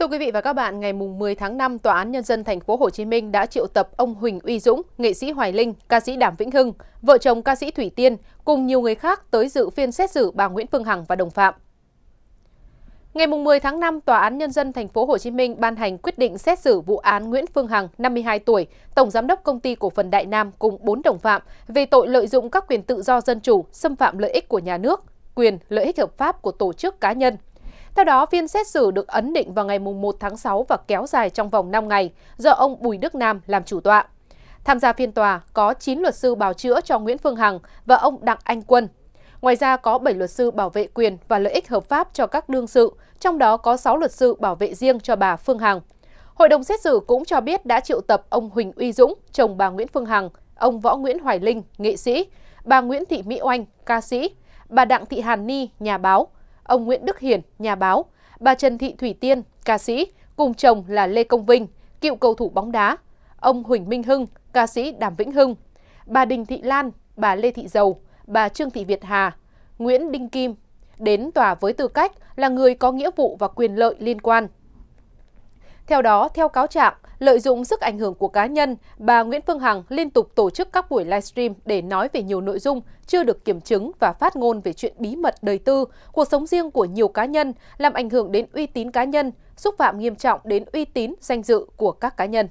Thưa quý vị và các bạn, ngày 10 tháng 5, Tòa án Nhân dân thành phố Hồ Chí Minh đã triệu tập ông Huỳnh Uy Dũng, nghệ sĩ Hoài Linh, ca sĩ Đàm Vĩnh Hưng, vợ chồng ca sĩ Thủy Tiên cùng nhiều người khác tới dự phiên xét xử bà Nguyễn Phương Hằng và đồng phạm. Ngày 10 tháng 5, Tòa án Nhân dân thành phố Hồ Chí Minh ban hành quyết định xét xử vụ án Nguyễn Phương Hằng, 52 tuổi, Tổng Giám đốc Công ty Cổ phần Đại Nam cùng 4 đồng phạm về tội lợi dụng các quyền tự do dân chủ, xâm phạm lợi ích của nhà nước, quyền, lợi ích hợp pháp của tổ chức cá nhân – theo đó, phiên xét xử được ấn định vào ngày 1 tháng 6 và kéo dài trong vòng 5 ngày, do ông Bùi Đức Nam làm chủ tọa. Tham gia phiên tòa có 9 luật sư bào chữa cho Nguyễn Phương Hằng và ông Đặng Anh Quân. Ngoài ra có 7 luật sư bảo vệ quyền và lợi ích hợp pháp cho các đương sự, trong đó có 6 luật sư bảo vệ riêng cho bà Phương Hằng. Hội đồng xét xử cũng cho biết đã triệu tập ông Huỳnh Uy Dũng, chồng bà Nguyễn Phương Hằng, ông Võ Nguyễn Hoài Linh, nghệ sĩ, bà Nguyễn Thị Mỹ Oanh, ca sĩ, bà Đặng Thị Hàn Ni, nhà báo, ông Nguyễn Đức Hiền, nhà báo, bà Trần Thị Thủy Tiên, ca sĩ, cùng chồng là Lê Công Vinh, cựu cầu thủ bóng đá, ông Huỳnh Minh Hưng, ca sĩ Đàm Vĩnh Hưng, bà Đình Thị Lan, bà Lê Thị Dầu, bà Trương Thị Việt Hà, Nguyễn Đinh Kim, đến tòa với tư cách là người có nghĩa vụ và quyền lợi liên quan. Theo đó, theo cáo trạng, lợi dụng sức ảnh hưởng của cá nhân, bà Nguyễn Phương Hằng liên tục tổ chức các buổi livestream để nói về nhiều nội dung chưa được kiểm chứng và phát ngôn về chuyện bí mật đời tư, cuộc sống riêng của nhiều cá nhân, làm ảnh hưởng đến uy tín cá nhân, xúc phạm nghiêm trọng đến uy tín, danh dự của các cá nhân.